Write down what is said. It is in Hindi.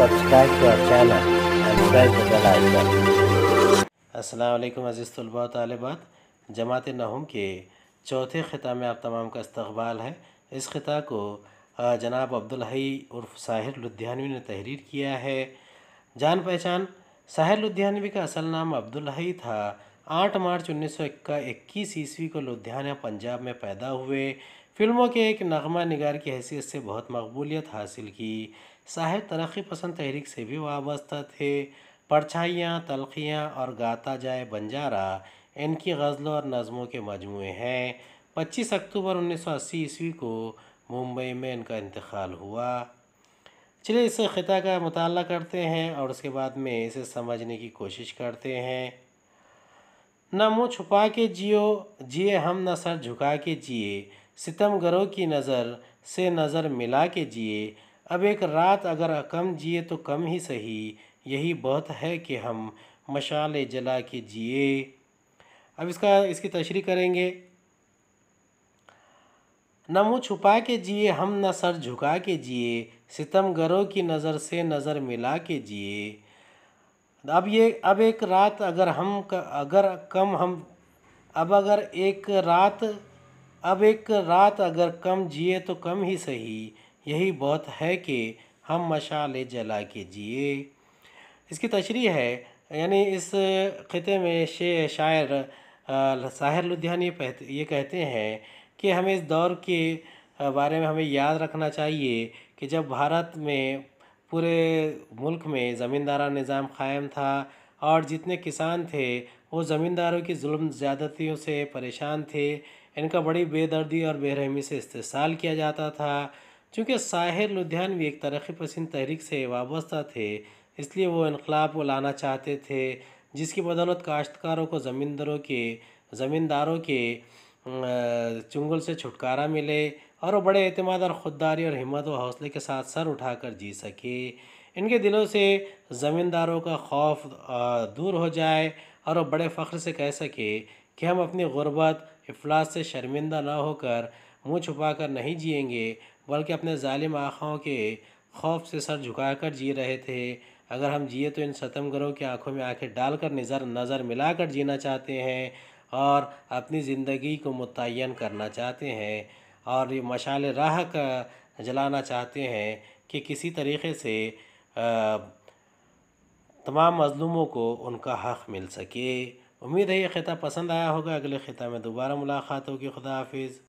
subscribe to our channel and press the bell icon. वालेकुम अज़ीज़ तलबा तलबात जमात नहम के चौथे ख़िता में आप तमाम का इस्तबाल है इस ख़िता को जनाब हई उर्फ साहिर लुधियानवी ने तहरीर किया है जान पहचान साहिर लुधियानवी का असल नाम हई था आठ मार्च उन्नीस सौ इक्कीस ईस्वी को लुधियाना पंजाब में पैदा हुए फिल्मों के एक नगमा निगार की हैसियत से बहुत मकबूलियत हासिल की साहेब तरक्की पसंद तहरीक से भी वाबस्ता थे परछाइयाँ तलखियाँ और गाता जाए बंजारा इनकी गज़लों और नज़मों के मजमू हैं पच्चीस अक्टूबर उन्नीस सौ अस्सी ईस्वी को मुंबई में इनका इंतकाल हुआ चलिए इस ख़िता का मताल करते हैं और उसके बाद में इसे समझने की कोशिश करते हैं न मुँह छुपा के जियो जिए हम न सर झुका के जिए सितमगरों की नज़र से नज़र मिला के जिए अब एक रात अगर कम जिए तो कम ही सही यही बहुत है कि हम मशाले जला के जिए अब इसका इसकी तशरी करेंगे न मुँह छुपा के जिए हम न सर झुका के जिए सितमगरों की नज़र से नज़र मिला के जिए अब ये अब एक रात अगर हम अगर कम हम अब अगर एक रात अब एक रात अगर कम जिए तो कम ही सही यही बहुत है कि हम मशाले जला के जिए इसकी तशरी है यानी इस ख़े में शे शायर साहिर लुधियानी ये कहते हैं कि हमें इस दौर के बारे में हमें याद रखना चाहिए कि जब भारत में पूरे मुल्क में ज़मींदारा निज़ाम कायम था और जितने किसान थे वो ज़मींदारों की जुल्म ज़्यादतियों से परेशान थे इनका बड़ी बेदर्दी और बेरहमी से इस्तेसाल किया जाता था चूँकि साहिर लुधियानवी एक तरक्की पसंद तहरीक से वाबस्ता थे इसलिए वो इनकलाब को लाना चाहते थे जिसकी बदौलत काश्तकारों को ज़मींदारों के ज़मींदारों के चुंगल से छुटकारा मिले और वो बड़े अतमाद और ख़ुददारी और हिम्मत व हौसले के साथ सर उठाकर जी सके इनके दिलों से ज़मींदारों का खौफ दूर हो जाए और वो बड़े फ़ख्र से कह सके कि हम अपनी गुरबत अफलास से शर्मिंदा ना होकर मुँह छुपा कर नहीं जिएंगे बल्कि अपने ालिम आँखों के खौफ से सर झुका कर जी रहे थे अगर हम जिए तो इन सतमगरों की आँखों में डाल डालकर नज़र नज़र मिलाकर जीना चाहते हैं और अपनी ज़िंदगी को मुतन करना चाहते हैं और ये मशाल राह का जलाना चाहते हैं कि किसी तरीके से आ, तमाम मज़लूमों को उनका हक़ मिल सके उम्मीद है ये ख़िता पसंद आया होगा अगले ख़िता में दोबारा मुलाकात होगी खुदा हाफिज़